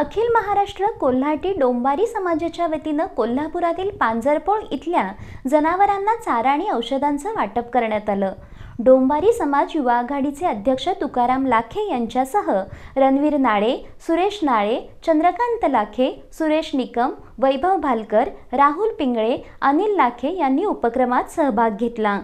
अखिल महाराष्ट्र कोल्हाटी डोंबारी समाजाच्या वतीनं कोल्हापुरातील पांजरपोळ इथल्या जनावरांना चारा आणि औषधांचं वाटप करण्यात आलं डोंबारी समाज युवा आघाडीचे अध्यक्ष तुकाराम लाखे यांच्यासह रणवीर नाळे सुरेश नाळे चंद्रकांत लाखे सुरेश निकम वैभव भालकर राहुल पिंगळे अनिल लाखे यांनी उपक्रमात सहभाग घेतला